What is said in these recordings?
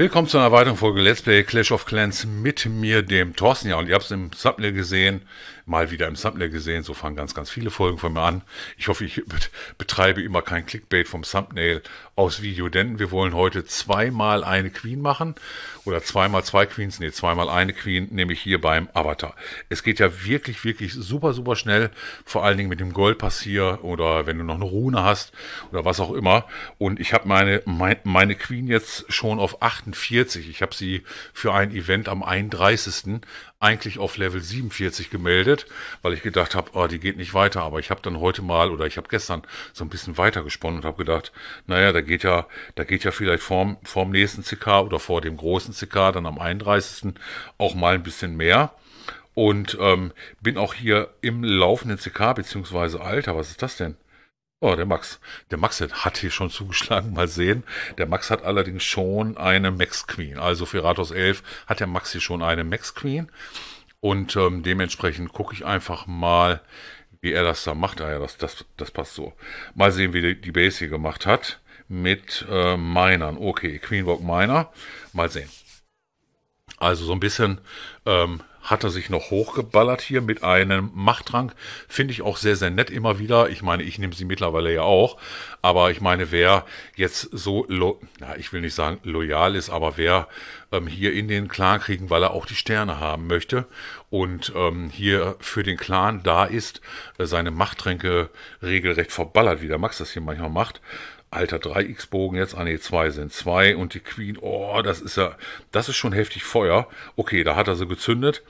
Willkommen zu einer weiteren Folge Let's Play Clash of Clans mit mir, dem Thorsten. Ja, und ihr habt es im Thumbnail gesehen mal wieder im Thumbnail gesehen. So fangen ganz, ganz viele Folgen von mir an. Ich hoffe, ich betreibe immer kein Clickbait vom Thumbnail aus Video, denn wir wollen heute zweimal eine Queen machen oder zweimal zwei Queens, nee, zweimal eine Queen, nämlich hier beim Avatar. Es geht ja wirklich, wirklich super, super schnell, vor allen Dingen mit dem Goldpass hier oder wenn du noch eine Rune hast oder was auch immer. Und ich habe meine, mein, meine Queen jetzt schon auf 48. Ich habe sie für ein Event am 31 eigentlich auf Level 47 gemeldet, weil ich gedacht habe, oh, ah, die geht nicht weiter. Aber ich habe dann heute mal oder ich habe gestern so ein bisschen weiter gesponnen und habe gedacht, naja, da geht ja, da geht ja vielleicht vorm, vorm nächsten CK oder vor dem großen CK, dann am 31. auch mal ein bisschen mehr. Und ähm, bin auch hier im laufenden CK, beziehungsweise Alter, was ist das denn? Oh, der Max. Der Max hat hier schon zugeschlagen. Mal sehen. Der Max hat allerdings schon eine Max Queen. Also für Ratos 11 hat der Max hier schon eine Max Queen. Und ähm, dementsprechend gucke ich einfach mal, wie er das da macht. Ah ja, das, das, das passt so. Mal sehen, wie die, die Base hier gemacht hat mit äh, Minern. Okay, Queen Rock Miner. Mal sehen. Also so ein bisschen ähm, hat er sich noch hochgeballert hier mit einem Machttrank. Finde ich auch sehr, sehr nett immer wieder. Ich meine, ich nehme sie mittlerweile ja auch. Aber ich meine, wer jetzt so, lo na, ich will nicht sagen loyal ist, aber wer ähm, hier in den Clan kriegen, weil er auch die Sterne haben möchte und ähm, hier für den Clan da ist, äh, seine Machttränke regelrecht verballert, wie der Max das hier manchmal macht, Alter, drei x bogen jetzt, ah nee, zwei sind zwei und die Queen, oh, das ist ja, das ist schon heftig Feuer. Okay, da hat er sie gezündet.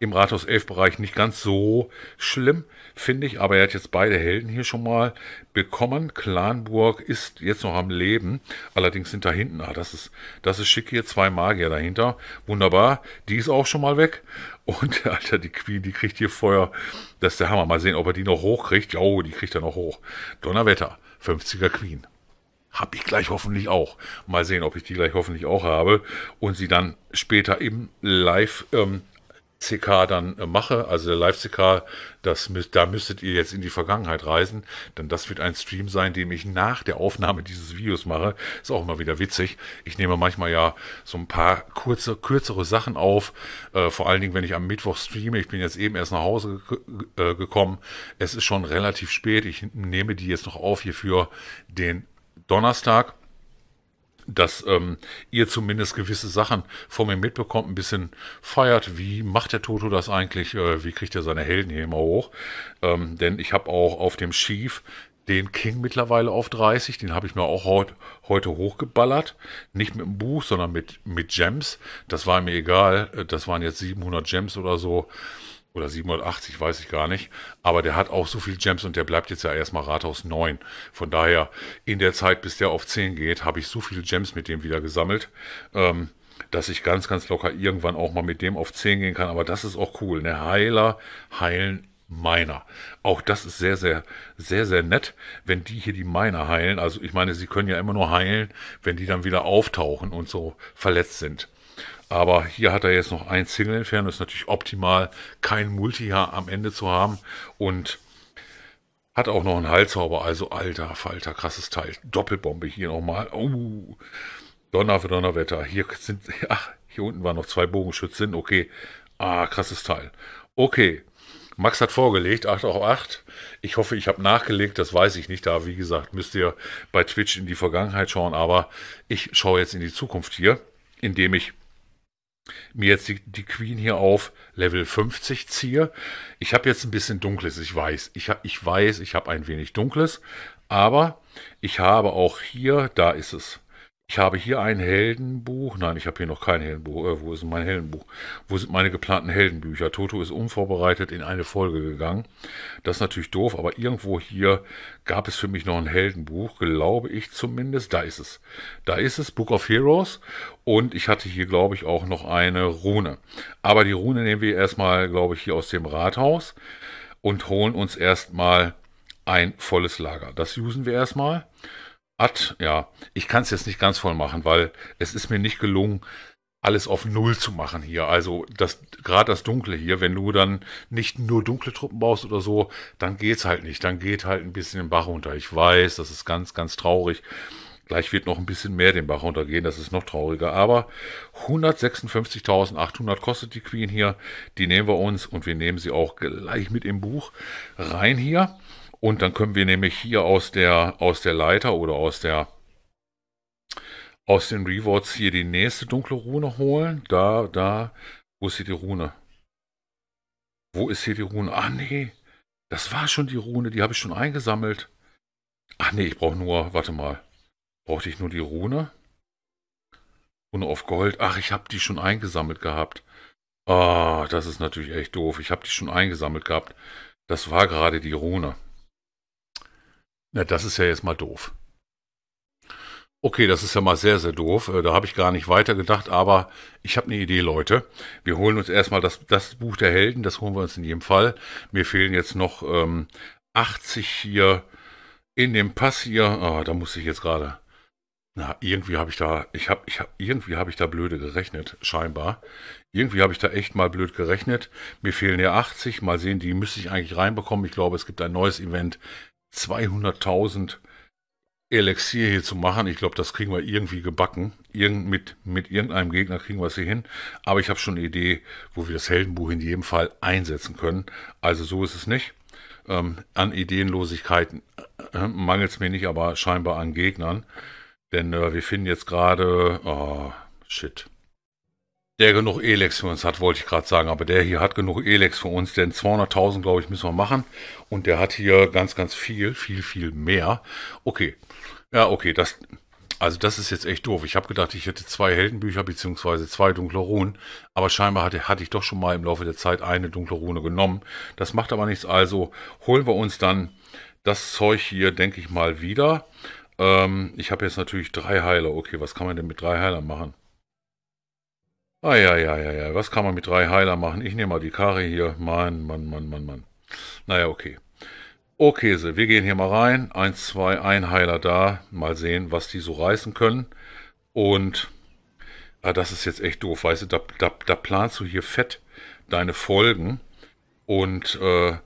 Im Rathaus 11 Bereich nicht ganz so schlimm, finde ich, aber er hat jetzt beide Helden hier schon mal bekommen. Clanburg ist jetzt noch am Leben, allerdings sind da hinten, ah, das ist, das ist schick hier, zwei Magier dahinter, wunderbar, die ist auch schon mal weg. Und Alter, die Queen, die kriegt hier Feuer, das ist der Hammer, mal sehen, ob er die noch hochkriegt. Jo, oh, die kriegt er noch hoch. Donnerwetter, 50er Queen habe ich gleich hoffentlich auch. Mal sehen, ob ich die gleich hoffentlich auch habe und sie dann später im Live ähm, CK dann äh, mache, also der Live-CK, da müsstet ihr jetzt in die Vergangenheit reisen, denn das wird ein Stream sein, den ich nach der Aufnahme dieses Videos mache. Ist auch immer wieder witzig. Ich nehme manchmal ja so ein paar kurze, kürzere Sachen auf, äh, vor allen Dingen, wenn ich am Mittwoch streame. Ich bin jetzt eben erst nach Hause ge äh, gekommen. Es ist schon relativ spät. Ich nehme die jetzt noch auf hier für den Donnerstag, dass ähm, ihr zumindest gewisse Sachen von mir mitbekommt, ein bisschen feiert. Wie macht der Toto das eigentlich? Äh, wie kriegt er seine Helden hier immer hoch? Ähm, denn ich habe auch auf dem Schief den King mittlerweile auf 30. Den habe ich mir auch heut, heute hochgeballert. Nicht mit einem Buch, sondern mit, mit Gems. Das war mir egal. Äh, das waren jetzt 700 Gems oder so oder 780, weiß ich gar nicht. Aber der hat auch so viel Gems und der bleibt jetzt ja erstmal Rathaus 9. Von daher, in der Zeit, bis der auf 10 geht, habe ich so viele Gems mit dem wieder gesammelt, ähm, dass ich ganz, ganz locker irgendwann auch mal mit dem auf 10 gehen kann. Aber das ist auch cool. Ne? Heiler heilen Miner. Auch das ist sehr, sehr, sehr, sehr nett, wenn die hier die Miner heilen. Also ich meine, sie können ja immer nur heilen, wenn die dann wieder auftauchen und so verletzt sind. Aber hier hat er jetzt noch ein Single entfernt. Das ist natürlich optimal, kein Multijahr am Ende zu haben. Und hat auch noch einen Halshauber. Also alter Falter, krasses Teil. Doppelbombe hier nochmal. Oh, Donner für Donnerwetter. Hier sind, ach, hier unten waren noch zwei Bogenschützen. Okay. Ah, krasses Teil. Okay. Max hat vorgelegt, 8 auf 8. Ich hoffe, ich habe nachgelegt, das weiß ich nicht. Da, wie gesagt, müsst ihr bei Twitch in die Vergangenheit schauen, aber ich schaue jetzt in die Zukunft hier, indem ich mir jetzt die, die, Queen hier auf Level 50 ziehe. Ich habe jetzt ein bisschen Dunkles, ich weiß. Ich, ich weiß, ich habe ein wenig Dunkles, aber ich habe auch hier, da ist es, ich habe hier ein Heldenbuch. Nein, ich habe hier noch kein Heldenbuch. Äh, wo ist mein Heldenbuch? Wo sind meine geplanten Heldenbücher? Toto ist unvorbereitet in eine Folge gegangen. Das ist natürlich doof, aber irgendwo hier gab es für mich noch ein Heldenbuch, glaube ich zumindest. Da ist es. Da ist es, Book of Heroes. Und ich hatte hier, glaube ich, auch noch eine Rune. Aber die Rune nehmen wir erstmal, glaube ich, hier aus dem Rathaus und holen uns erstmal ein volles Lager. Das usen wir erstmal. Ad, ja, ich kann es jetzt nicht ganz voll machen, weil es ist mir nicht gelungen, alles auf Null zu machen hier. Also das gerade das Dunkle hier, wenn du dann nicht nur dunkle Truppen baust oder so, dann geht's halt nicht. Dann geht halt ein bisschen den Bach runter. Ich weiß, das ist ganz, ganz traurig. Gleich wird noch ein bisschen mehr den Bach runtergehen, das ist noch trauriger. Aber 156.800 kostet die Queen hier. Die nehmen wir uns und wir nehmen sie auch gleich mit im Buch rein hier. Und dann können wir nämlich hier aus der, aus der Leiter oder aus der aus den Rewards hier die nächste dunkle Rune holen. Da, da. Wo ist hier die Rune? Wo ist hier die Rune? Ah, nee. Das war schon die Rune. Die habe ich schon eingesammelt. Ach nee, ich brauche nur, warte mal. Brauchte ich nur die Rune? Rune auf Gold. Ach, ich habe die schon eingesammelt gehabt. Ah, das ist natürlich echt doof. Ich habe die schon eingesammelt gehabt. Das war gerade die Rune. Na, das ist ja jetzt mal doof. Okay, das ist ja mal sehr, sehr doof. Äh, da habe ich gar nicht weiter gedacht, aber ich habe eine Idee, Leute. Wir holen uns erstmal das, das Buch der Helden, das holen wir uns in jedem Fall. Mir fehlen jetzt noch ähm, 80 hier in dem Pass hier. Oh, da muss ich jetzt gerade. Na, irgendwie habe ich da, ich habe, ich habe, irgendwie habe ich da blöde gerechnet, scheinbar. Irgendwie habe ich da echt mal blöd gerechnet. Mir fehlen ja 80. Mal sehen, die müsste ich eigentlich reinbekommen. Ich glaube, es gibt ein neues Event 200.000 Elixier hier zu machen. Ich glaube, das kriegen wir irgendwie gebacken. Irgend mit, mit irgendeinem Gegner kriegen wir es hier hin. Aber ich habe schon eine Idee, wo wir das Heldenbuch in jedem Fall einsetzen können. Also so ist es nicht. Ähm, an Ideenlosigkeiten äh, äh mangelt es mir nicht, aber scheinbar an Gegnern. Denn äh, wir finden jetzt gerade... Oh, shit der genug Elex für uns hat, wollte ich gerade sagen. Aber der hier hat genug Elex für uns, denn 200.000, glaube ich, müssen wir machen. Und der hat hier ganz, ganz viel, viel, viel mehr. Okay. Ja, okay, das... Also das ist jetzt echt doof. Ich habe gedacht, ich hätte zwei Heldenbücher bzw. zwei dunkle Runen, aber scheinbar hatte, hatte ich doch schon mal im Laufe der Zeit eine dunkle Rune genommen. Das macht aber nichts. Also holen wir uns dann das Zeug hier, denke ich mal, wieder. Ähm, ich habe jetzt natürlich drei Heiler. Okay, was kann man denn mit drei Heilern machen? Eieieiei, ah, was kann man mit drei Heiler machen? Ich nehme mal die Karre hier. Mann, Mann, Mann, Mann, Mann. Naja, okay. Okay, so, wir gehen hier mal rein. Eins, zwei, ein Heiler da. Mal sehen, was die so reißen können. Und ah, das ist jetzt echt doof, weißt du, da, da, da planst du hier fett deine Folgen. Und äh,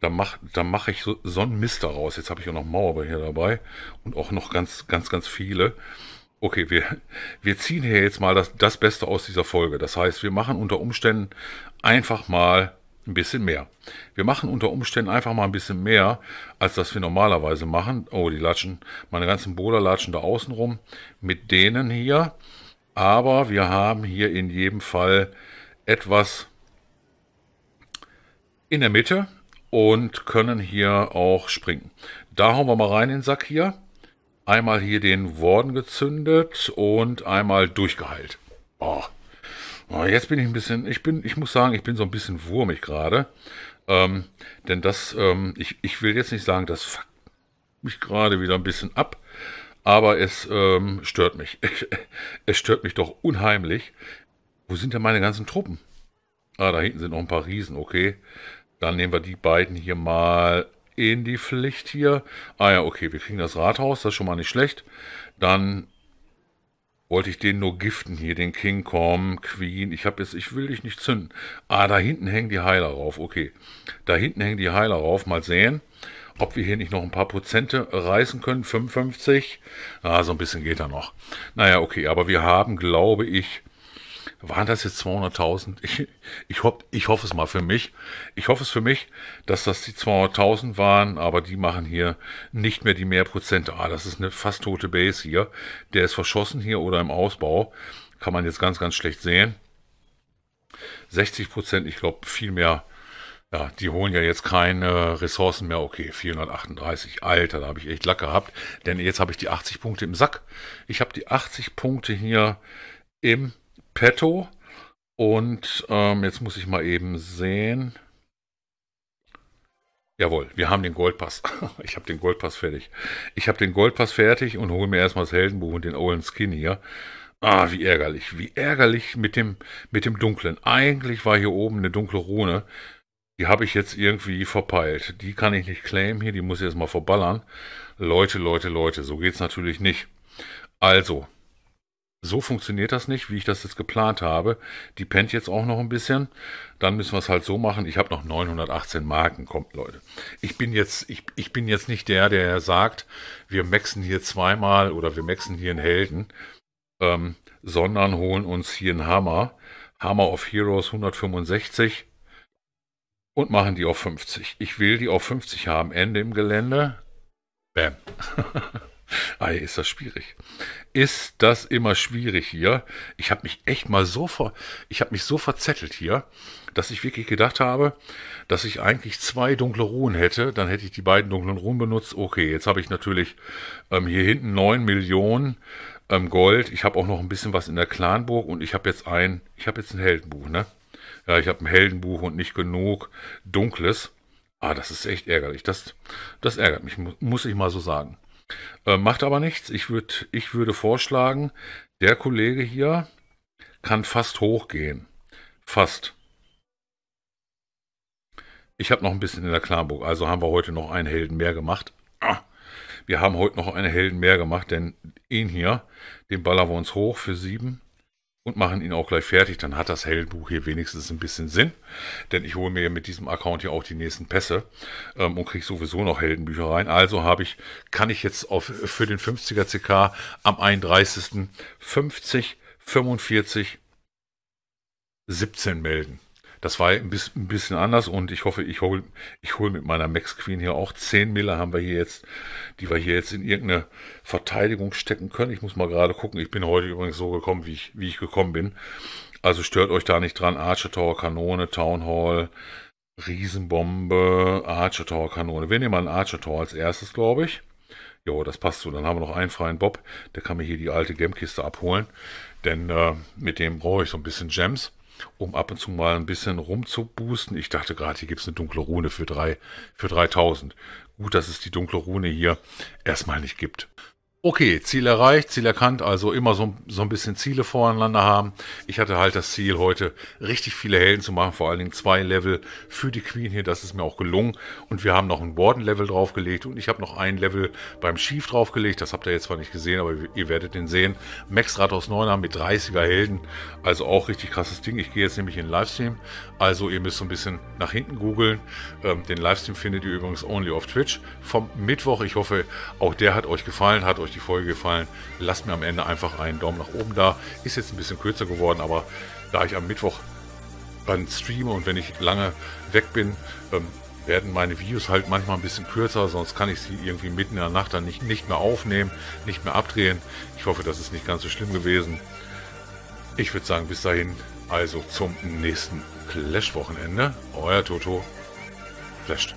da mache da mach ich so, so einen Mist daraus. Jetzt habe ich auch noch Mauer hier dabei und auch noch ganz, ganz, ganz viele okay, wir, wir ziehen hier jetzt mal das, das Beste aus dieser Folge. Das heißt, wir machen unter Umständen einfach mal ein bisschen mehr. Wir machen unter Umständen einfach mal ein bisschen mehr, als das wir normalerweise machen. Oh, die latschen, meine ganzen Boder latschen da außen rum mit denen hier. Aber wir haben hier in jedem Fall etwas in der Mitte und können hier auch springen. Da hauen wir mal rein in den Sack hier einmal hier den Worden gezündet und einmal durchgeheilt. Oh. oh. jetzt bin ich ein bisschen, ich bin, ich muss sagen, ich bin so ein bisschen wurmig gerade. Ähm, denn das, ähm, ich, ich will jetzt nicht sagen, das fuckt mich gerade wieder ein bisschen ab, aber es ähm, stört mich. es stört mich doch unheimlich. Wo sind denn meine ganzen Truppen? Ah, da hinten sind noch ein paar Riesen, okay. Dann nehmen wir die beiden hier mal in die Pflicht hier. Ah ja, okay, wir kriegen das Rathaus, das ist schon mal nicht schlecht. Dann wollte ich den nur giften hier, den King, komm, Queen, ich hab jetzt, ich will dich nicht zünden. Ah, da hinten hängen die Heiler rauf, okay. Da hinten hängen die Heiler rauf, mal sehen, ob wir hier nicht noch ein paar Prozente reißen können, 55. Ah, so ein bisschen geht da noch. Naja, okay, aber wir haben, glaube ich, waren das jetzt 200.000? Ich, ich, hoff, ich hoffe es mal für mich. Ich hoffe es für mich, dass das die 200.000 waren, aber die machen hier nicht mehr die Mehrprozente. Ah, das ist eine fast tote Base hier. Der ist verschossen hier oder im Ausbau. Kann man jetzt ganz, ganz schlecht sehen. 60 Prozent, ich glaube, viel mehr. Ja, die holen ja jetzt keine Ressourcen mehr. Okay, 438. Alter, da habe ich echt Lack gehabt. Denn jetzt habe ich die 80 Punkte im Sack. Ich habe die 80 Punkte hier im petto. Und ähm, jetzt muss ich mal eben sehen. Jawohl, wir haben den Goldpass. ich habe den Goldpass fertig. Ich habe den Goldpass fertig und hole mir erstmal das Heldenbuch und den Olden Skin hier. Ah, wie ärgerlich, wie ärgerlich mit dem, mit dem Dunklen. Eigentlich war hier oben eine dunkle Rune. Die habe ich jetzt irgendwie verpeilt. Die kann ich nicht claimen hier, die muss ich erstmal verballern. Leute, Leute, Leute, so geht es natürlich nicht. Also, so funktioniert das nicht, wie ich das jetzt geplant habe. Die pennt jetzt auch noch ein bisschen. Dann müssen wir es halt so machen. Ich habe noch 918 Marken. Kommt, Leute. Ich bin jetzt, ich, ich bin jetzt nicht der, der sagt, wir maxen hier zweimal oder wir maxen hier einen Helden, ähm, sondern holen uns hier einen Hammer. Hammer of Heroes 165 und machen die auf 50. Ich will die auf 50 haben. Ende im Gelände. Bam. Ei, ist das schwierig. Ist das immer schwierig hier? Ich habe mich echt mal so ver, ich habe mich so verzettelt hier, dass ich wirklich gedacht habe, dass ich eigentlich zwei dunkle Ruhen hätte. Dann hätte ich die beiden dunklen Ruhen benutzt. Okay, jetzt habe ich natürlich ähm, hier hinten 9 Millionen ähm, Gold. Ich habe auch noch ein bisschen was in der Clanburg und ich habe jetzt ein, ich habe jetzt ein Heldenbuch, ne? Ja, ich habe ein Heldenbuch und nicht genug Dunkles. Ah, das ist echt ärgerlich. Das, das ärgert mich, muss ich mal so sagen. Äh, macht aber nichts. Ich, würd, ich würde vorschlagen, der Kollege hier kann fast hochgehen. Fast. Ich habe noch ein bisschen in der Klarburg, also haben wir heute noch einen Helden mehr gemacht. Ah, wir haben heute noch einen Helden mehr gemacht, denn ihn hier, den ballern wir uns hoch für sieben und machen ihn auch gleich fertig. Dann hat das Heldenbuch hier wenigstens ein bisschen Sinn, denn ich hole mir mit diesem Account ja auch die nächsten Pässe ähm, und kriege sowieso noch Heldenbücher rein. Also habe ich, kann ich jetzt auf, für den 50er CK am 31. 50, 45, 17 melden. Das war ein bisschen anders und ich hoffe, ich hole ich hol mit meiner Max Queen hier auch 10 Miller haben wir hier jetzt, die wir hier jetzt in irgendeine Verteidigung stecken können. Ich muss mal gerade gucken. Ich bin heute übrigens so gekommen, wie ich, wie ich gekommen bin. Also stört euch da nicht dran. Archer Tower, Kanone, Town Hall, Riesenbombe, Archer Tower, Kanone. Wir nehmen mal einen Archer Tower als erstes, glaube ich. Jo, das passt so. Dann haben wir noch einen freien Bob. Der kann mir hier die alte Gemkiste abholen. Denn äh, mit dem brauche ich so ein bisschen Gems um ab und zu mal ein bisschen rumzuboosten. Ich dachte gerade, hier gibt es eine dunkle Rune für, drei, für 3000. Gut, dass es die dunkle Rune hier erstmal nicht gibt. Okay, Ziel erreicht, Ziel erkannt, also immer so, so ein bisschen Ziele voreinander haben. Ich hatte halt das Ziel, heute richtig viele Helden zu machen, vor allen Dingen zwei Level für die Queen hier, das ist mir auch gelungen. Und wir haben noch ein Warden-Level draufgelegt und ich habe noch ein Level beim Schief draufgelegt, das habt ihr jetzt zwar nicht gesehen, aber ihr werdet den sehen. Max Rathaus 9er mit 30er Helden, also auch richtig krasses Ding. Ich gehe jetzt nämlich in den Livestream, also ihr müsst so ein bisschen nach hinten googeln. Ähm, den Livestream findet ihr übrigens only auf Twitch vom Mittwoch. Ich hoffe, auch der hat euch gefallen, hat euch euch die Folge gefallen. Lasst mir am Ende einfach einen Daumen nach oben da. Ist jetzt ein bisschen kürzer geworden, aber da ich am Mittwoch dann streame und wenn ich lange weg bin, ähm, werden meine Videos halt manchmal ein bisschen kürzer, sonst kann ich sie irgendwie mitten in der Nacht dann nicht, nicht mehr aufnehmen, nicht mehr abdrehen. Ich hoffe, das ist nicht ganz so schlimm gewesen. Ich würde sagen, bis dahin, also zum nächsten Clash-Wochenende. Euer Toto. Flasht.